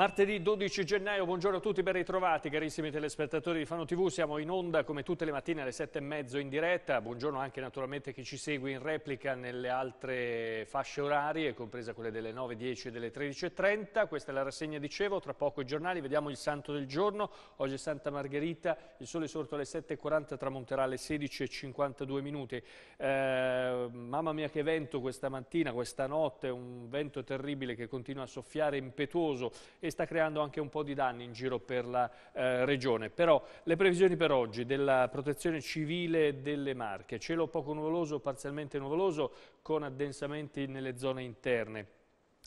Martedì 12 gennaio, buongiorno a tutti, ben ritrovati carissimi telespettatori di Fano TV, siamo in onda come tutte le mattine alle sette e mezzo in diretta, buongiorno anche naturalmente a chi ci segue in replica nelle altre fasce orarie, compresa quelle delle 9, 10 e delle 13.30, questa è la rassegna dicevo, tra poco i giornali, vediamo il santo del giorno, oggi è Santa Margherita, il sole è sorto alle 7.40, tramonterà alle 16.52 minuti, eh, mamma mia che vento questa mattina, questa notte, un vento terribile che continua a soffiare impetuoso e sta creando anche un po' di danni in giro per la eh, regione. Però le previsioni per oggi della protezione civile delle Marche, cielo poco nuvoloso, parzialmente nuvoloso, con addensamenti nelle zone interne.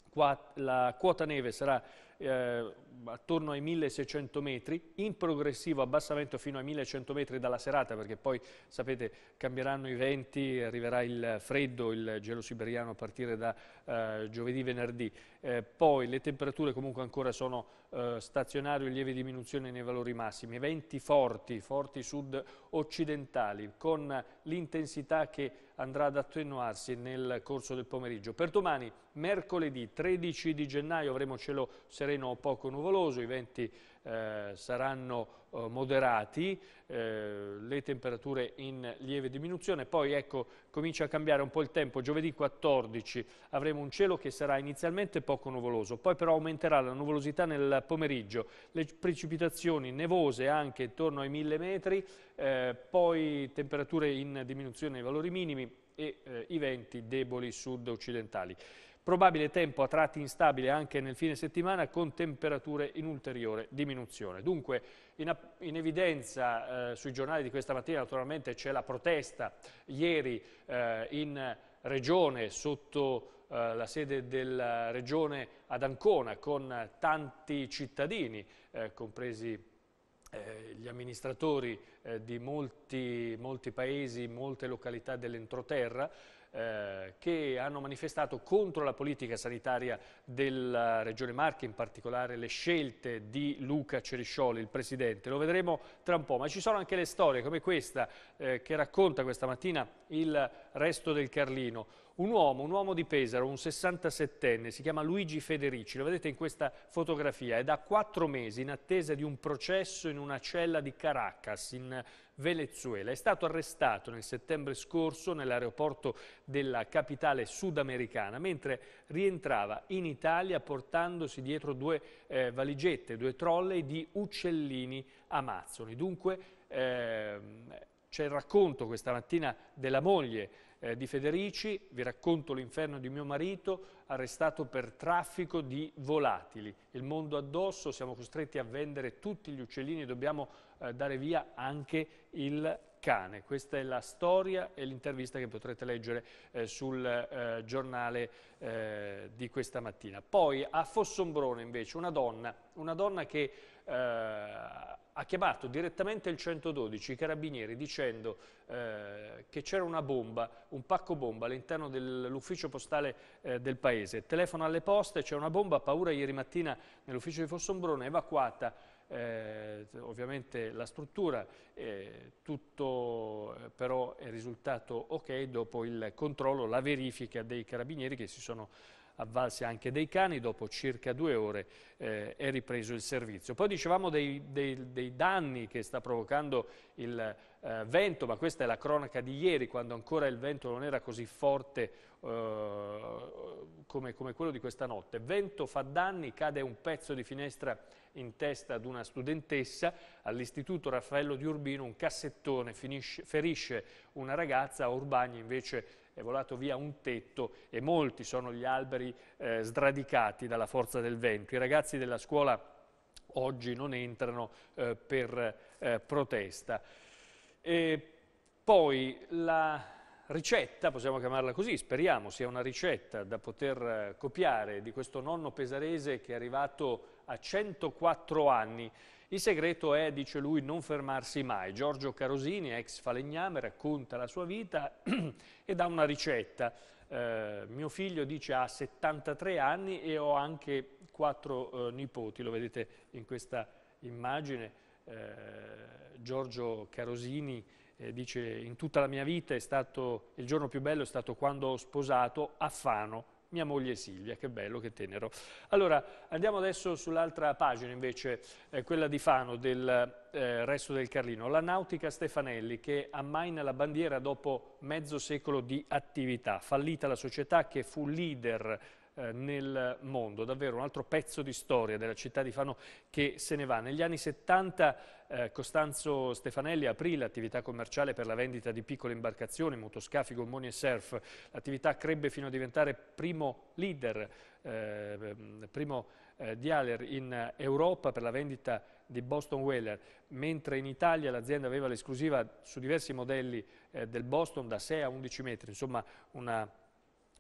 Qua, la quota neve sarà eh, attorno ai 1600 metri, in progressivo abbassamento fino ai 1100 metri dalla serata, perché poi sapete cambieranno i venti, arriverà il freddo, il gelo siberiano a partire da eh, giovedì-venerdì. Eh, poi le temperature comunque ancora sono eh, stazionarie o lieve diminuzione nei valori massimi, venti forti, forti sud-occidentali, con l'intensità che andrà ad attenuarsi nel corso del pomeriggio. Per domani, mercoledì 13 di gennaio, avremo cielo sereno sereno o poco nuvoloso, i venti eh, saranno eh, moderati, eh, le temperature in lieve diminuzione, poi ecco comincia a cambiare un po' il tempo, giovedì 14 avremo un cielo che sarà inizialmente poco nuvoloso, poi però aumenterà la nuvolosità nel pomeriggio, le precipitazioni nevose anche intorno ai 1000 metri, eh, poi temperature in diminuzione ai valori minimi e eh, i venti deboli sud-occidentali probabile tempo a tratti instabile anche nel fine settimana con temperature in ulteriore diminuzione. Dunque in, in evidenza eh, sui giornali di questa mattina naturalmente c'è la protesta ieri eh, in regione sotto eh, la sede della regione ad Ancona con tanti cittadini eh, compresi eh, gli amministratori eh, di molti, molti paesi, molte località dell'entroterra eh, che hanno manifestato contro la politica sanitaria della Regione Marche, in particolare le scelte di Luca Ceriscioli, il Presidente. Lo vedremo tra un po', ma ci sono anche le storie come questa eh, che racconta questa mattina il resto del Carlino. Un uomo, un uomo di Pesaro, un 67enne, si chiama Luigi Federici, lo vedete in questa fotografia, è da quattro mesi in attesa di un processo in una cella di Caracas, in Venezuela. È stato arrestato nel settembre scorso nell'aeroporto della capitale sudamericana, mentre rientrava in Italia portandosi dietro due eh, valigette, due trolley di uccellini amazzoni. Dunque, ehm, c'è il racconto questa mattina della moglie eh, di Federici, vi racconto l'inferno di mio marito, arrestato per traffico di volatili. Il mondo addosso, siamo costretti a vendere tutti gli uccellini, dobbiamo eh, dare via anche il cane. Questa è la storia e l'intervista che potrete leggere eh, sul eh, giornale eh, di questa mattina. Poi a Fossombrone invece una donna, una donna che eh, ha chiamato direttamente il 112, i carabinieri, dicendo eh, che c'era una bomba, un pacco bomba all'interno dell'ufficio postale eh, del paese. Telefono alle poste, c'è una bomba, paura ieri mattina nell'ufficio di Fossombrone, evacuata eh, ovviamente la struttura, eh, tutto eh, però è risultato ok dopo il controllo, la verifica dei carabinieri che si sono avvalsi anche dei cani, dopo circa due ore eh, è ripreso il servizio. Poi dicevamo dei, dei, dei danni che sta provocando il eh, vento, ma questa è la cronaca di ieri, quando ancora il vento non era così forte eh, come, come quello di questa notte. Vento fa danni, cade un pezzo di finestra in testa ad una studentessa, all'istituto Raffaello di Urbino un cassettone finisce, ferisce una ragazza, a Urbagna invece è volato via un tetto e molti sono gli alberi eh, sradicati dalla forza del vento. I ragazzi della scuola oggi non entrano eh, per eh, protesta. E poi la ricetta, possiamo chiamarla così, speriamo sia una ricetta da poter eh, copiare di questo nonno pesarese che è arrivato a 104 anni. Il segreto è, dice lui, non fermarsi mai. Giorgio Carosini, ex falegname, racconta la sua vita e dà una ricetta. Eh, mio figlio dice ha 73 anni e ho anche quattro eh, nipoti, lo vedete in questa immagine. Eh, Giorgio Carosini eh, dice in tutta la mia vita è stato, il giorno più bello è stato quando ho sposato a Fano mia moglie Silvia, che bello, che tenero. Allora, andiamo adesso sull'altra pagina invece, eh, quella di Fano, del eh, resto del Carlino. La nautica Stefanelli che ammaina la bandiera dopo mezzo secolo di attività. Fallita la società che fu leader eh, nel mondo, davvero un altro pezzo di storia della città di Fano che se ne va. Negli anni 70 eh, Costanzo Stefanelli aprì l'attività commerciale per la vendita di piccole imbarcazioni, motoscafi, gommoni e surf. L'attività crebbe fino a diventare primo leader, eh, primo eh, dealer in Europa per la vendita di Boston Whaler, mentre in Italia l'azienda aveva l'esclusiva su diversi modelli eh, del Boston da 6 a 11 metri, insomma una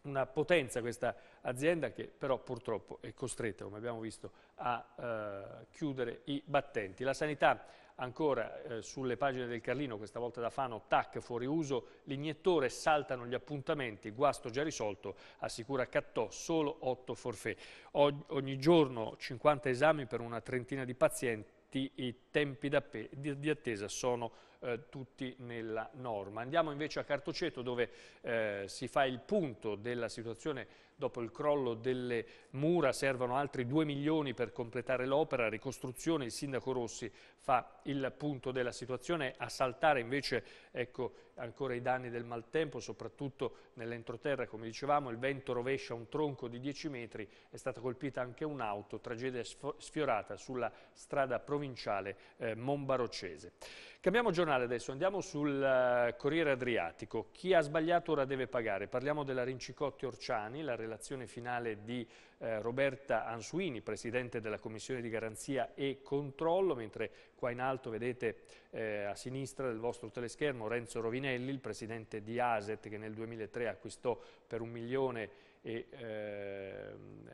una potenza questa azienda che però purtroppo è costretta, come abbiamo visto, a eh, chiudere i battenti. La sanità ancora eh, sulle pagine del Carlino, questa volta da Fano, tac, fuori uso, l'iniettore, saltano gli appuntamenti, guasto già risolto, assicura Cattò, solo 8 forfè. Og ogni giorno 50 esami per una trentina di pazienti, i tempi di, di attesa sono eh, tutti nella norma. Andiamo invece a Cartoceto dove eh, si fa il punto della situazione dopo il crollo delle mura, servono altri 2 milioni per completare l'opera, ricostruzione, il sindaco Rossi fa il punto della situazione, a saltare invece ecco, ancora i danni del maltempo, soprattutto nell'entroterra, come dicevamo, il vento rovescia un tronco di 10 metri, è stata colpita anche un'auto, tragedia sfiorata sulla strada provinciale eh, Monbarocese. Cambiamo giornale adesso, andiamo sul eh, Corriere Adriatico. Chi ha sbagliato ora deve pagare. Parliamo della Rincicotti Orciani, la relazione finale di eh, Roberta Ansuini, Presidente della Commissione di Garanzia e Controllo, mentre qua in alto vedete eh, a sinistra del vostro teleschermo Renzo Rovinelli, il Presidente di Aset, che nel 2003 acquistò per un milione e... Eh,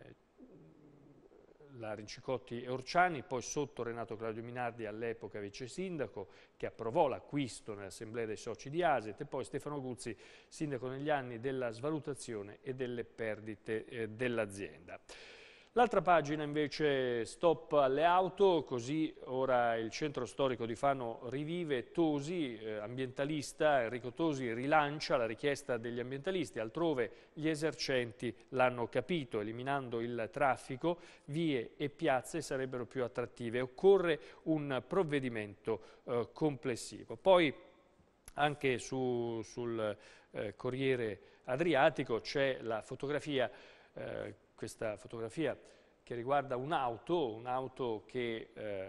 la Rincicotti e Orciani, poi sotto Renato Claudio Minardi, all'epoca vice sindaco, che approvò l'acquisto nell'assemblea dei soci di Aset, e poi Stefano Guzzi, sindaco negli anni della svalutazione e delle perdite eh, dell'azienda. L'altra pagina invece stop alle auto, così ora il centro storico di Fano rivive. Tosi, eh, ambientalista, Enrico Tosi rilancia la richiesta degli ambientalisti, altrove gli esercenti l'hanno capito, eliminando il traffico, vie e piazze sarebbero più attrattive. Occorre un provvedimento eh, complessivo. Poi anche su, sul eh, Corriere Adriatico c'è la fotografia eh, questa fotografia che riguarda un'auto, un'auto che eh,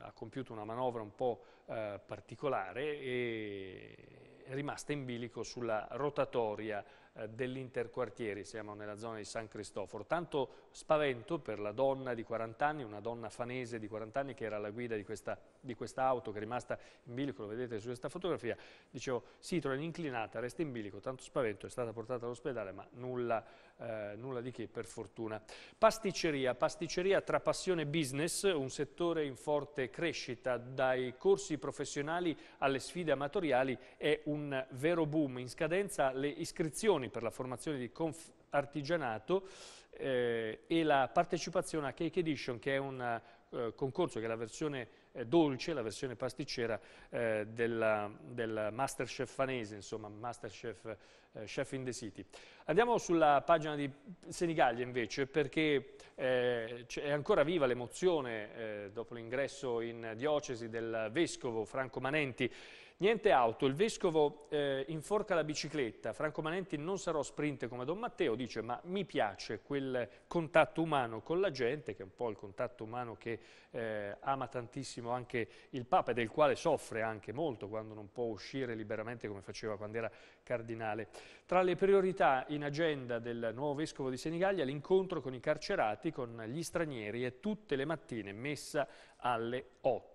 ha compiuto una manovra un po' eh, particolare e è rimasta in bilico sulla rotatoria eh, dell'interquartiere, siamo nella zona di San Cristoforo. Tanto spavento per la donna di 40 anni, una donna fanese di 40 anni che era alla guida di questa di questa auto che è rimasta in bilico, lo vedete su questa fotografia, dicevo Citroen inclinata, resta in bilico, tanto spavento, è stata portata all'ospedale ma nulla, eh, nulla di che per fortuna. Pasticceria, pasticceria tra passione e business, un settore in forte crescita dai corsi professionali alle sfide amatoriali è un vero boom, in scadenza le iscrizioni per la formazione di conf artigianato eh, e la partecipazione a Cake Edition che è un eh, concorso che è la versione eh, dolce, la versione pasticcera eh, della, del Masterchef fanese, insomma Masterchef eh, Chef in the City. Andiamo sulla pagina di Senigallia invece perché eh, è ancora viva l'emozione dopo l'ingresso in diocesi del vescovo Franco Manenti Niente auto, il vescovo eh, inforca la bicicletta, Franco Manenti non sarò sprint come Don Matteo, dice ma mi piace quel contatto umano con la gente, che è un po' il contatto umano che eh, ama tantissimo anche il Papa e del quale soffre anche molto quando non può uscire liberamente come faceva quando era cardinale. Tra le priorità in agenda del nuovo vescovo di Senigallia l'incontro con i carcerati, con gli stranieri e tutte le mattine messa alle 8.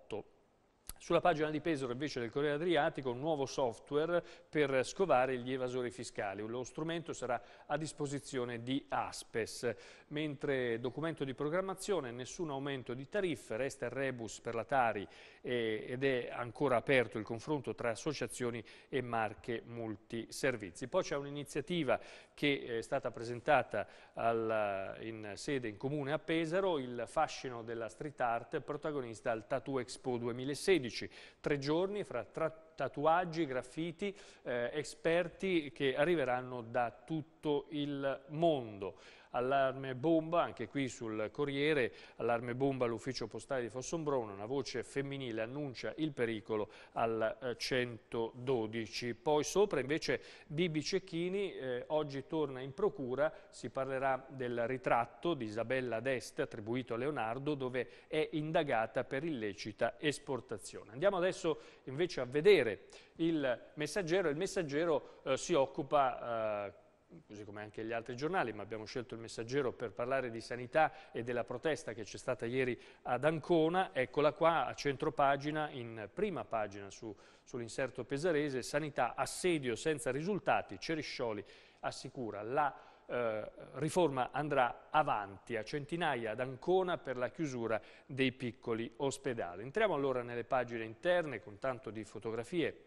Sulla pagina di Pesaro invece del Corriere Adriatico un nuovo software per scovare gli evasori fiscali. Lo strumento sarà a disposizione di Aspes. Mentre documento di programmazione, nessun aumento di tariffe, resta il rebus per la Tari ed è ancora aperto il confronto tra associazioni e marche multiservizi. Poi c'è un'iniziativa che eh, è stata presentata al, in sede in comune a Pesaro, il fascino della street art protagonista al Tattoo Expo 2016. Tre giorni fra tatuaggi, graffiti, eh, esperti che arriveranno da tutto il mondo allarme bomba, anche qui sul Corriere, allarme bomba all'ufficio postale di Fossombrone, una voce femminile annuncia il pericolo al 112. Eh, Poi sopra invece Bibi Cecchini, eh, oggi torna in procura, si parlerà del ritratto di Isabella d'Este attribuito a Leonardo dove è indagata per illecita esportazione. Andiamo adesso invece a vedere il messaggero, il messaggero eh, si occupa eh, così come anche gli altri giornali, ma abbiamo scelto il messaggero per parlare di sanità e della protesta che c'è stata ieri ad Ancona, eccola qua a centro pagina, in prima pagina su, sull'inserto pesarese, sanità assedio senza risultati, Ceriscioli assicura la eh, riforma andrà avanti a centinaia ad Ancona per la chiusura dei piccoli ospedali. Entriamo allora nelle pagine interne con tanto di fotografie,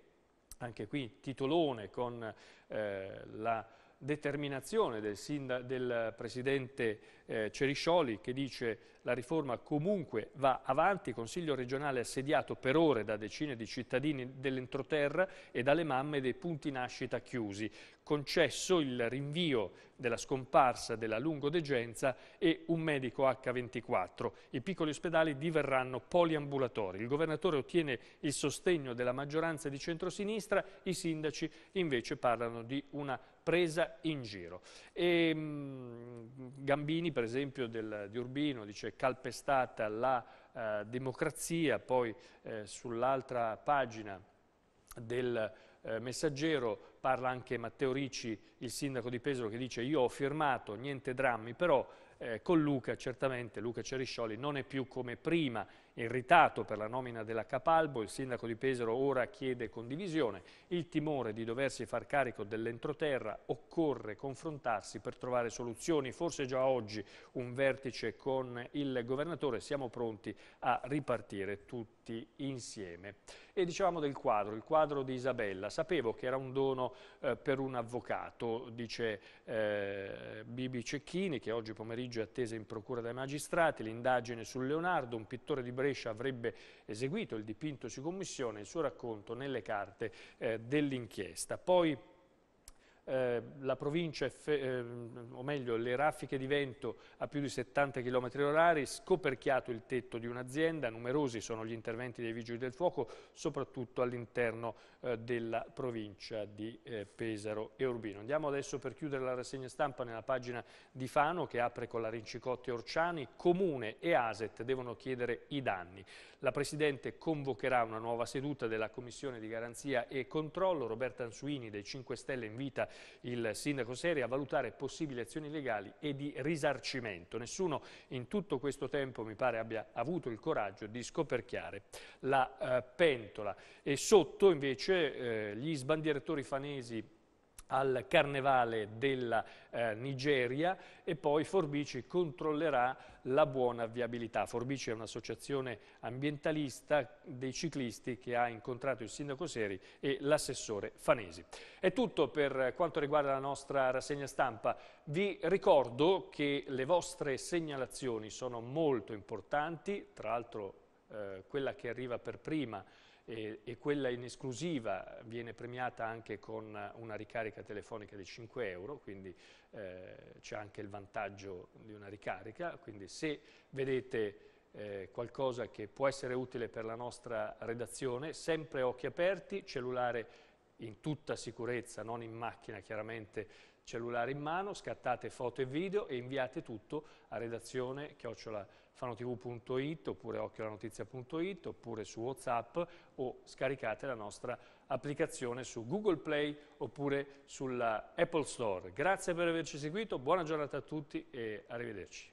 anche qui titolone con eh, la determinazione del, del Presidente eh, Ceriscioli che dice la riforma comunque va avanti, Consiglio regionale assediato per ore da decine di cittadini dell'entroterra e dalle mamme dei punti nascita chiusi concesso il rinvio della scomparsa della lungodegenza e un medico H24. I piccoli ospedali diverranno poliambulatori. Il governatore ottiene il sostegno della maggioranza di centrosinistra, i sindaci invece parlano di una presa in giro. E, ehm, mh, Gambini, per esempio, del, di Urbino, dice calpestata la eh, democrazia, poi eh, sull'altra pagina del eh, messaggero parla anche Matteo Ricci, il sindaco di Pesaro, che dice io ho firmato, niente drammi, però eh, con Luca certamente, Luca Ceriscioli non è più come prima, irritato per la nomina della Capalbo, il sindaco di Pesaro ora chiede condivisione, il timore di doversi far carico dell'entroterra, occorre confrontarsi per trovare soluzioni, forse già oggi un vertice con il governatore, siamo pronti a ripartire tutti tutti insieme. E dicevamo del quadro, il quadro di Isabella. Sapevo che era un dono eh, per un avvocato, dice eh, Bibi Cecchini, che oggi pomeriggio è attesa in procura dai magistrati, l'indagine su Leonardo, un pittore di Brescia avrebbe eseguito il dipinto su commissione, il suo racconto nelle carte eh, dell'inchiesta. Poi eh, la provincia, eh, o meglio le raffiche di vento a più di 70 km orari, scoperchiato il tetto di un'azienda, numerosi sono gli interventi dei vigili del fuoco, soprattutto all'interno eh, della provincia di eh, Pesaro e Urbino. Andiamo adesso per chiudere la rassegna stampa nella pagina di Fano che apre con la Rincicotti Orciani, Comune e Aset devono chiedere i danni. La Presidente convocherà una nuova seduta della Commissione di Garanzia e Controllo. Roberta Ansuini dei 5 Stelle invita il Sindaco Seri a valutare possibili azioni legali e di risarcimento. Nessuno in tutto questo tempo mi pare abbia avuto il coraggio di scoperchiare la eh, pentola. E sotto invece conduce eh, gli sbandieratori fanesi al carnevale della eh, Nigeria e poi Forbici controllerà la buona viabilità. Forbici è un'associazione ambientalista dei ciclisti che ha incontrato il sindaco Seri e l'assessore Fanesi. È tutto per quanto riguarda la nostra rassegna stampa. Vi ricordo che le vostre segnalazioni sono molto importanti, tra l'altro eh, quella che arriva per prima e, e, quella in esclusiva viene premiata anche con una ricarica telefonica di 5 euro, quindi eh, c'è anche il vantaggio di una ricarica, quindi se vedete eh, qualcosa che può essere utile per la nostra redazione, sempre occhi aperti, cellulare in tutta sicurezza, non in macchina chiaramente, cellulare in mano, scattate foto e video e inviate tutto a redazione chiocciola.com fanotv.it oppure occhiolanotizia.it oppure su Whatsapp o scaricate la nostra applicazione su Google Play oppure sulla Apple Store. Grazie per averci seguito, buona giornata a tutti e arrivederci.